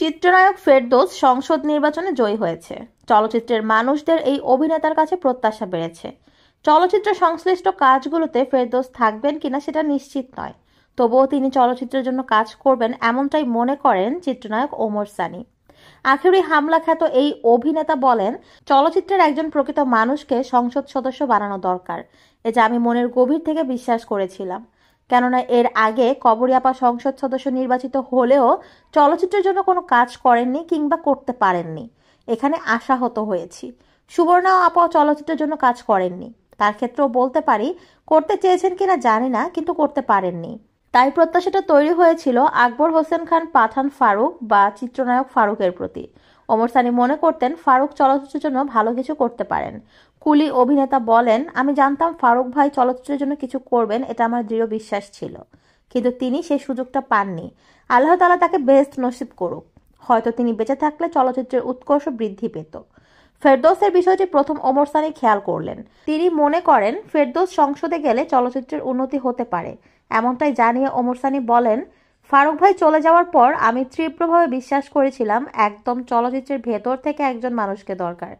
চিত্রনায়ক ফেরদোস সংসদ নির্বাচনে জয়ী হয়েছে চলচ্চিত্রের মানুষদের এই অভিনেতার কাছে প্রত্যাশা বেড়েছে চলচ্চিত্র সংশ্লিষ্ট কাজগুলোতে ফেরদোস থাকবেন কিনা সেটা নিশ্চিত নয় তবুও তিনি চলচ্চিত্রের জন্য কাজ করবেন এমনটাই মনে করেন চিত্রনায়ক ওমর সানি আখেরি হামলা খ্যাত এই অভিনেতা বলেন চলচ্চিত্রের একজন প্রকৃত মানুষকে সংসদ সদস্য বানানো দরকার এটা আমি মনের গভীর থেকে বিশ্বাস করেছিলাম কেননা এর আগে কবরিয়াপা সংসদ সদস্য নির্বাচিত হলেও চলচ্চিত্রের জন্য কোনো কাজ করেননি কিংবা করতে পারেননি এখানে আশাহত হয়েছি সুবর্ণা আপা চলচ্চিত্রের জন্য কাজ করেননি তার ক্ষেত্রেও বলতে পারি করতে চেয়েছেন কিনা জানি না কিন্তু করতে পারেননি তাই প্রত্যাশাটা তৈরি হয়েছিল আকবর হোসেন খান পাঠান ফারুক বা চিত্রনায়ক ফারুকের প্রতি ওমর সানি মনে করতেন ফারুক চলচ্চিত্রের জন্য ভালো কিছু করতে পারেন কুলি অভিনেতা বলেন আমি জানতাম ফারুক ভাই চলচ্চিত্রের জন্য কিছু করবেন এটা আমার দৃঢ় বিশ্বাস ছিল কিন্তু তিনি সেই সুযোগটা পাননি আল্লাহ তালা তাকে বেস্ট নসিব করুক হয়তো তিনি বেঁচে থাকলে চলচ্চিত্রের উৎকর্ষ বৃদ্ধি পেত ফেরদৌসের বিষয়টি প্রথম ওমর সানি খেয়াল করলেন তিনি মনে করেন ফেরদৌস সংসদে গেলে চলচ্চিত্রের উন্নতি হতে পারে এমনটাই জানিয়ে ওমর সানি বলেন ফারুক ভাই চলে যাওয়ার পর আমি তীব্রভাবে বিশ্বাস করেছিলাম একদম চলচ্চিত্রের ভেতর থেকে একজন মানুষকে দরকার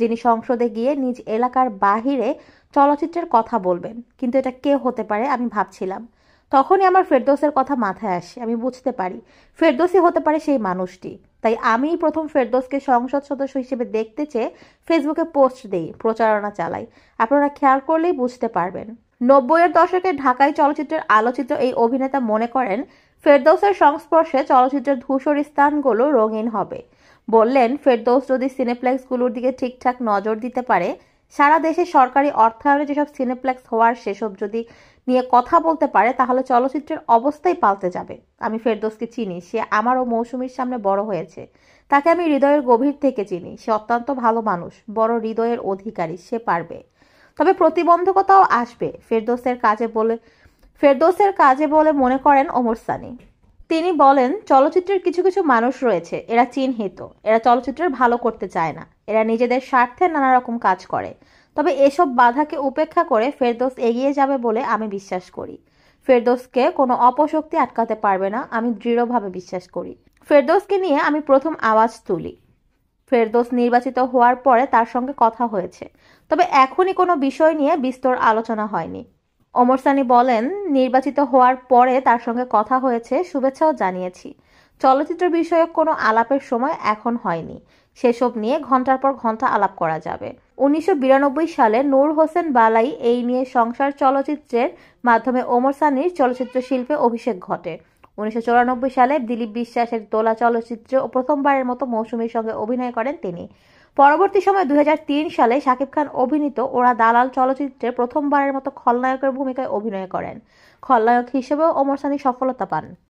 যিনি সংসদে গিয়ে নিজ এলাকার বাহিরে চলচ্চিত্রের কথা বলবেন কিন্তু এটা কে হতে পারে আমি ভাবছিলাম তখনই আমার ফেরদোসের কথা মাথায় আসে আমি বুঝতে পারি ফেরদোসই হতে পারে সেই মানুষটি তাই আমি প্রথম ফেরদোসকে সংসদ সদস্য হিসেবে দেখতে চেয়ে ফেসবুকে পোস্ট দেই প্রচারণা চালাই আপনারা খেয়াল করলেই বুঝতে পারবেন নব্বইয়ের দশকে ঢাকাই চলচ্চিত্রের আলোচিত এই অভিনেতা মনে করেন ফেরদৌসের সংস্পর্শে চলচ্চিত্রের ধূসর স্থানগুলো রঙিন হবে বললেন ফেরদৌস যদি সিনেপ্লেক্সগুলোর দিকে ঠিকঠাক নজর দিতে পারে সারা দেশে সরকারি অর্থায়নে যেসব সিনেপ্লেক্স হওয়ার সেসব যদি নিয়ে কথা বলতে পারে তাহলে চলচ্চিত্রের অবস্থাই পাল্টে যাবে আমি ফেরদোসকে চিনি সে আমারও মৌসুমীর সামনে বড় হয়েছে তাকে আমি হৃদয়ের গভীর থেকে চিনি সে অত্যন্ত ভালো মানুষ বড় হৃদয়ের অধিকারী সে পারবে তবে প্রতিবন্ধকতাও আসবে ফেরদোসের কাজে বলে ফেরদোসের কাজে বলে মনে করেন ওমর সানি তিনি বলেন চলচ্চিত্রের কিছু কিছু মানুষ রয়েছে এরা চিহ্নিত এরা চলচ্চিত্রের ভালো করতে চায় না এরা নিজেদের স্বার্থে নানা রকম কাজ করে তবে এসব বাধাকে উপেক্ষা করে ফেরদোস এগিয়ে যাবে বলে আমি বিশ্বাস করি ফেরদোসকে কোনো অপশক্তি আটকাতে পারবে না আমি দৃঢ়ভাবে বিশ্বাস করি ফেরদোসকে নিয়ে আমি প্রথম আওয়াজ তুলি ফেরদোস নির্বাচিত হওয়ার পরে তার সঙ্গে কথা হয়েছে তবে এখনই কোনো বিষয় নিয়ে বিস্তর আলোচনা হয়নি ওমর সানি বলেন নির্বাচিত হওয়ার পরে তার সঙ্গে কথা হয়েছে শুভেচ্ছাও জানিয়েছি চলচ্চিত্র বিষয়ক কোনো আলাপের সময় এখন হয়নি সেসব নিয়ে ঘন্টার পর ঘন্টা আলাপ করা যাবে উনিশশো সালে নূর হোসেন বালাই এই নিয়ে সংসার চলচ্চিত্রের মাধ্যমে ওমর সানির চলচ্চিত্র শিল্পে অভিষেক ঘটে উনিশশো সালে দিলীপ বিশ্বাসের দোলা চলচ্চিত্রে প্রথমবারের মতো মৌসুমীর সঙ্গে অভিনয় করেন তিনি পরবর্তী সময় দুই সালে শাকিব খান অভিনীত ওরা দালাল চলচ্চিত্রে প্রথমবারের মতো খলনায়কের ভূমিকায় অভিনয় করেন খলনায়ক হিসেবেও ওমর সানি সফলতা পান